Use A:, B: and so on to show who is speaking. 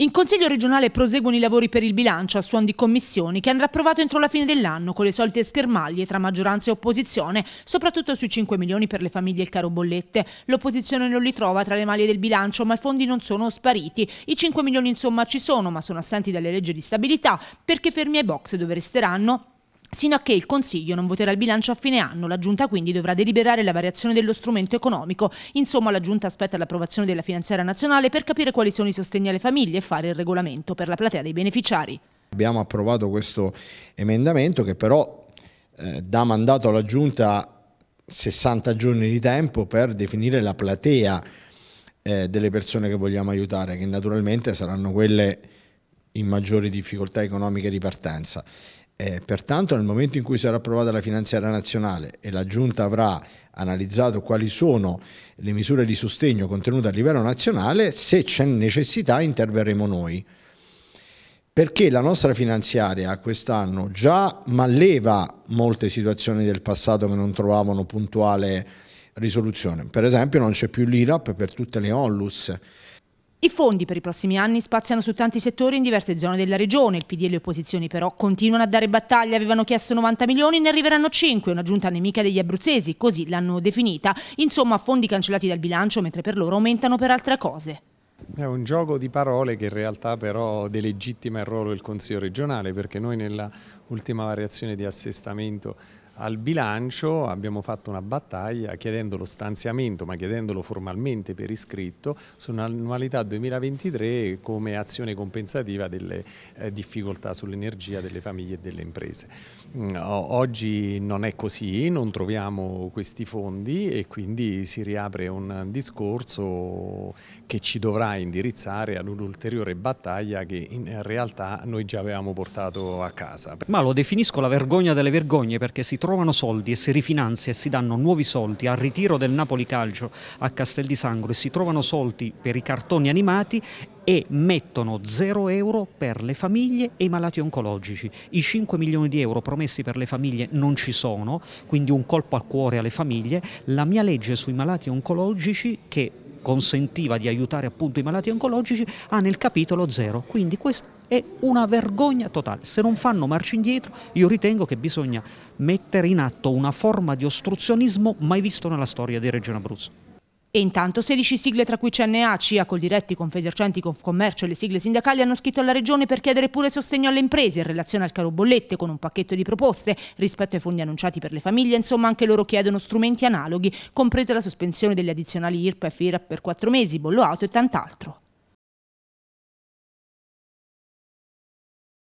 A: In Consiglio regionale proseguono i lavori per il bilancio a suon di commissioni che andrà approvato entro la fine dell'anno con le solite schermaglie tra maggioranza e opposizione, soprattutto sui 5 milioni per le famiglie e il caro bollette. L'opposizione non li trova tra le maglie del bilancio, ma i fondi non sono spariti. I 5 milioni insomma ci sono, ma sono assenti dalle leggi di stabilità perché fermi ai box dove resteranno Sino a che il Consiglio non voterà il bilancio a fine anno, la Giunta quindi dovrà deliberare la variazione dello strumento economico. Insomma, la Giunta aspetta l'approvazione della finanziaria nazionale per capire quali sono i sostegni alle famiglie e fare il regolamento per la platea dei beneficiari.
B: Abbiamo approvato questo emendamento che però eh, dà mandato alla Giunta 60 giorni di tempo per definire la platea eh, delle persone che vogliamo aiutare, che naturalmente saranno quelle in maggiori difficoltà economiche di partenza. Eh, pertanto nel momento in cui sarà approvata la finanziaria nazionale e la Giunta avrà analizzato quali sono le misure di sostegno contenute a livello nazionale, se c'è necessità interverremo noi. Perché la nostra finanziaria quest'anno già malleva molte situazioni del passato che non trovavano puntuale risoluzione. Per esempio non c'è più l'IRAP per tutte le onlus
A: i fondi per i prossimi anni spaziano su tanti settori in diverse zone della regione, il PD e le opposizioni però continuano a dare battaglia, avevano chiesto 90 milioni, ne arriveranno 5, una giunta nemica degli abruzzesi, così l'hanno definita, insomma fondi cancellati dal bilancio mentre per loro aumentano per altre cose.
C: È un gioco di parole che in realtà però delegittima il ruolo del Consiglio regionale perché noi nella ultima variazione di assestamento al bilancio abbiamo fatto una battaglia chiedendo lo stanziamento, ma chiedendolo formalmente per iscritto, sull'annualità 2023 come azione compensativa delle eh, difficoltà sull'energia delle famiglie e delle imprese. Mm, oggi non è così, non troviamo questi fondi e quindi si riapre un discorso che ci dovrà indirizzare ad un'ulteriore battaglia che in realtà noi già avevamo portato a casa.
D: Ma lo definisco la vergogna delle vergogne perché si trova trovano soldi e si rifinanzia e si danno nuovi soldi al ritiro del Napoli Calcio a Castel di Sangro e si trovano soldi per i cartoni animati e mettono 0 euro per le famiglie e i malati oncologici. I 5 milioni di euro promessi per le famiglie non ci sono, quindi un colpo al cuore alle famiglie. La mia legge sui malati oncologici che consentiva di aiutare appunto i malati oncologici, ha nel capitolo zero. Quindi questa è una vergogna totale. Se non fanno marcia indietro, io ritengo che bisogna mettere in atto una forma di ostruzionismo mai visto nella storia di Regione Abruzzo.
A: E intanto 16 sigle tra cui CNA, CIA, Coldiretti, Confesercenti, Confcommercio e le sigle sindacali hanno scritto alla Regione per chiedere pure sostegno alle imprese in relazione al caro bollette con un pacchetto di proposte rispetto ai fondi annunciati per le famiglie, insomma anche loro chiedono strumenti analoghi, compresa la sospensione delle addizionali IRPEF, IRAP per quattro mesi, bollo auto e tant'altro.